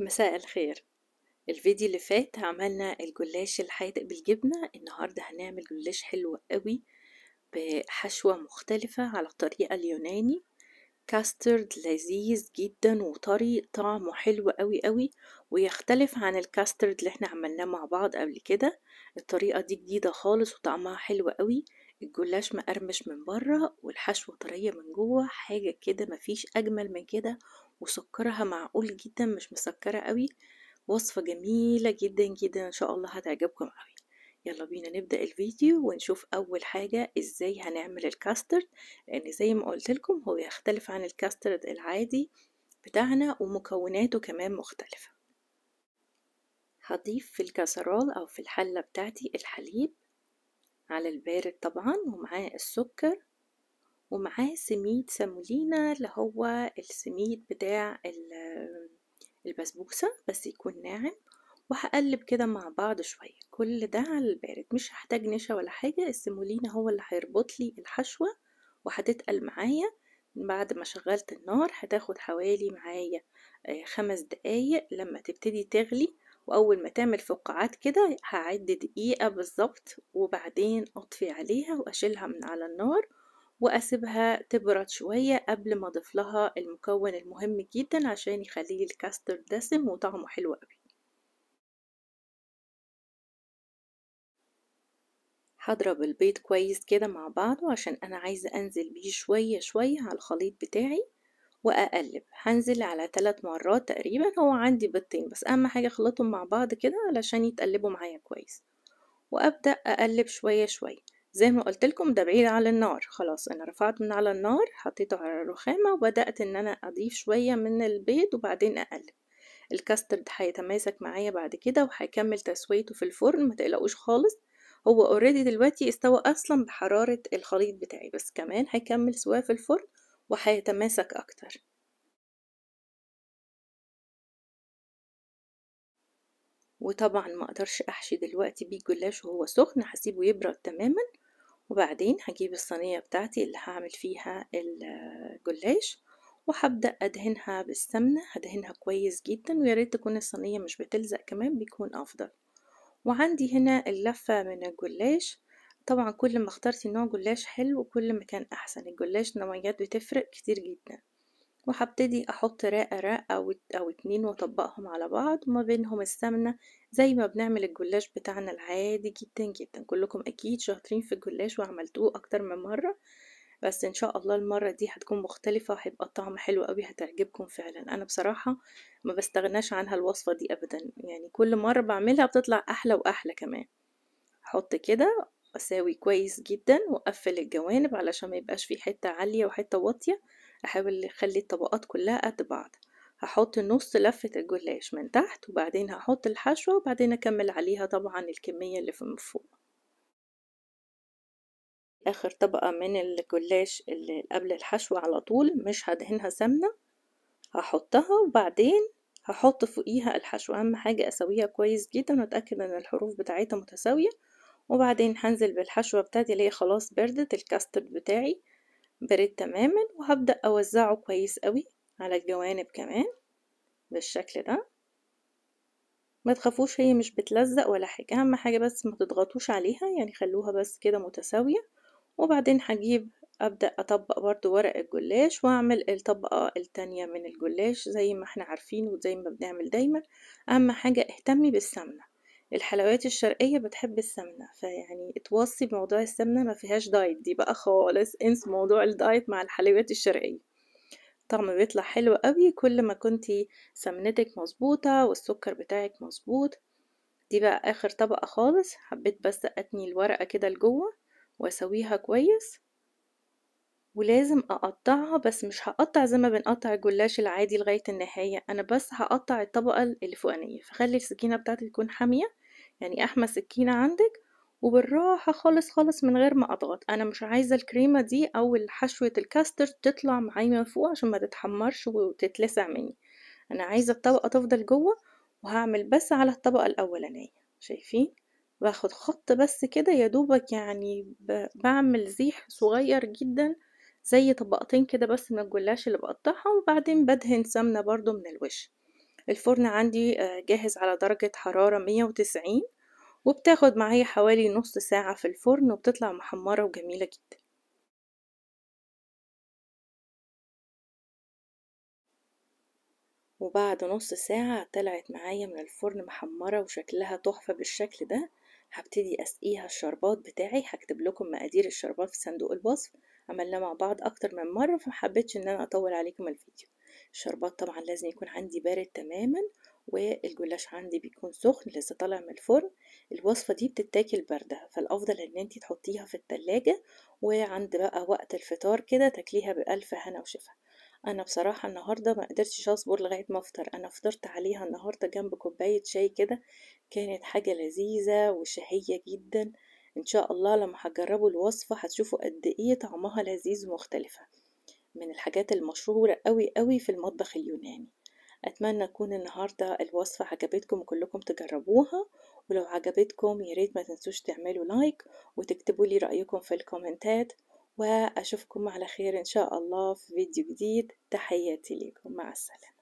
مساء الخير الفيديو اللي فات عملنا الجلاش الحادق بالجبنة النهاردة هنعمل جلاش حلو قوي بحشوة مختلفة على الطريقة اليوناني كاسترد لذيذ جدا وطري طعمه حلو قوي قوي ويختلف عن الكاسترد اللي احنا عملناه مع بعض قبل كده الطريقة دي جديدة خالص وطعمها حلو قوي الجلاش مقرمش من بره والحشوة طرية من جوه حاجة كده مفيش أجمل من كده وسكرها معقول جدا مش مسكرة قوي وصفة جميلة جدا جدا ان شاء الله هتعجبكم قوي يلا بينا نبدأ الفيديو ونشوف اول حاجة ازاي هنعمل الكاسترد لان زي ما قلت لكم هو يختلف عن الكاسترد العادي بتاعنا ومكوناته كمان مختلفة هضيف في الكاسرول او في الحلة بتاعتي الحليب على البارد طبعا ومعاه السكر ومعاه سميد سامولينا اللي هو السميد بتاع البسبوسة بس يكون ناعم وهقلب كده مع بعض شوية كل ده على البارد مش هحتاج نشا ولا حاجة السمولينا هو اللي هيربط لي الحشوة وهتتقل معايا بعد ما شغلت النار هتاخد حوالي معايا آه، خمس دقايق لما تبتدي تغلي واول ما تعمل فقاعات كده هعد دقيقة بالظبط وبعدين اطفي عليها واشيلها من على النار وأسيبها تبرد شوية قبل ما أضيف لها المكون المهم جدا عشان يخلي الكاستر دسم وطعمه حلو قوي هضرب البيض كويس كده مع بعضه عشان أنا عايزة أنزل بيه شوية شوية على الخليط بتاعي وأقلب هنزل على ثلاث مرات تقريبا هو عندي بيضتين بس أهم حاجة أخلطهم مع بعض كده علشان يتقلبوا معايا كويس وأبدأ أقلب شوية شوية زي ما قلت لكم ده بعيد على النار خلاص انا رفعت من على النار حطيته على الرخامة وبدأت ان انا اضيف شوية من البيض وبعدين اقلب الكاسترد هيتماسك معايا بعد كده وهيكمل تسويته في الفرن ما تقلقوش خالص هو اوريدي دلوقتي استوى اصلا بحرارة الخليط بتاعي بس كمان هيكمل سواه في الفرن وهيتماسك اكتر وطبعا ما اقدرش احشي دلوقتي بيه الجلاش وهو سخن هسيبه يبرد تماما وبعدين هجيب الصينية بتاعتي اللي هعمل فيها الجلاش وهبدأ أدهنها بالسمنة هدهنها كويس جدا وياريت تكون الصينية مش بتلزق كمان بيكون أفضل وعندي هنا اللفة من الجلاش طبعا كل ما اخترتي نوع جلاش حلو كل ما كان أحسن الجلاش نوعيات بتفرق كتير جدا وهبتدي احط رقة رقة او او اتنين واطبقهم على بعض وما بينهم السمنة زي ما بنعمل الجلاش بتاعنا العادي جدا جدا كلكم اكيد شاطرين في الجلاش وعملتوه اكتر من مرة بس ان شاء الله المرة دي هتكون مختلفة وهيبقى الطعم حلو قوي هتعجبكم فعلا انا بصراحة ما بستغناش عنها الوصفة دي ابدا يعني كل مرة بعملها بتطلع احلى واحلى كمان احط كده اساوي كويس جدا واقفل الجوانب علشان ما يبقاش في حتة عالية وحتة واطية احاول اخلي الطبقات كلها قد بعض هحط نص لفة الجلاش من تحت وبعدين هحط الحشوة وبعدين اكمل عليها طبعا الكمية اللي من فوق اخر طبقة من الجلاش اللي قبل الحشوة على طول مش هدهنها سمنة هحطها وبعدين هحط فوقيها الحشوة اهم حاجة اسويها كويس جدا واتأكد ان الحروف بتاعتها متساوية وبعدين هنزل بالحشوة بتاعتي اللي هي خلاص بردت الكاسترد بتاعي بريد تماما وهبدأ أوزعه كويس قوي على الجوانب كمان بالشكل ده ما تخافوش هي مش بتلزق ولا حاجة أهم حاجة بس ما تضغطوش عليها يعني خلوها بس كده متساوية وبعدين هجيب أبدأ أطبق برضو ورق الجلاش وأعمل الطبقة التانية من الجلاش زي ما احنا عارفين وزي ما بنعمل دايما أهم حاجة اهتمي بالسمنة الحلويات الشرقية بتحب السمنة فيعني اتوصي بموضوع السمنة ما فيهاش دايت دي بقى خالص انسي موضوع الدايت مع الحلويات الشرقية طعم بيطلع حلو قوي كل ما كنتي سمنتك مظبوطة والسكر بتاعك مظبوط دي بقى اخر طبقة خالص حبيت بس اتني الورقة كده لجوه واسويها كويس ولازم اقطعها بس مش هقطع زي ما بنقطع الجلاش العادي لغاية النهاية انا بس هقطع الطبقة الفوقانية فخلي السكينة بتاعتي تكون حامية يعني أحمى سكينة عندك وبالراحة خالص خالص من غير ما أضغط أنا مش عايزة الكريمة دي أو حشوة الكاستر تطلع معايا من فوق عشان ما تتحمرش وتتلسع مني أنا عايزة الطبقة تفضل جوه وهعمل بس على الطبقة الأولانية شايفين؟ باخد خط بس كده يا دوبك يعني بعمل زيح صغير جدا زي طبقتين كده بس من الجلاش اللي بقطعها وبعدين بدهن سمنة برضو من الوش الفرن عندي آه، جاهز على درجة حرارة 190 وبتاخد معايا حوالي نص ساعة في الفرن وبتطلع محمرة وجميلة جدا وبعد نص ساعة طلعت معايا من الفرن محمرة وشكلها تحفة بالشكل ده هبتدي اسقيها الشربات بتاعي هكتب لكم مقادير الشربات في صندوق الوصف عملناه مع بعض اكتر من مرة فمحبتش ان انا اطول عليكم الفيديو الشربات طبعا لازم يكون عندي بارد تماما والجلاش عندي بيكون سخن لسه طالع من الفرن الوصفة دي بتتاكل باردة فالأفضل إن انتي تحطيها في التلاجة وعند بقى وقت الفطار كده تاكليها بألف هنا وشفا أنا بصراحة النهاردة ما قدرتش أصبر لغاية ما أفطر أنا فطرت عليها النهاردة جنب كوباية شاي كده كانت حاجة لذيذة وشهية جدا إن شاء الله لما هتجربوا الوصفة هتشوفوا قد إيه طعمها لذيذ ومختلفة من الحاجات المشهورة أوي أوي في المطبخ اليوناني أتمنى أكون النهاردة الوصفة عجبتكم وكلكم تجربوها ولو عجبتكم ياريت ما تنسوش تعملوا لايك وتكتبوا لي رأيكم في الكومنتات وأشوفكم على خير إن شاء الله في فيديو جديد تحياتي ليكم مع السلامة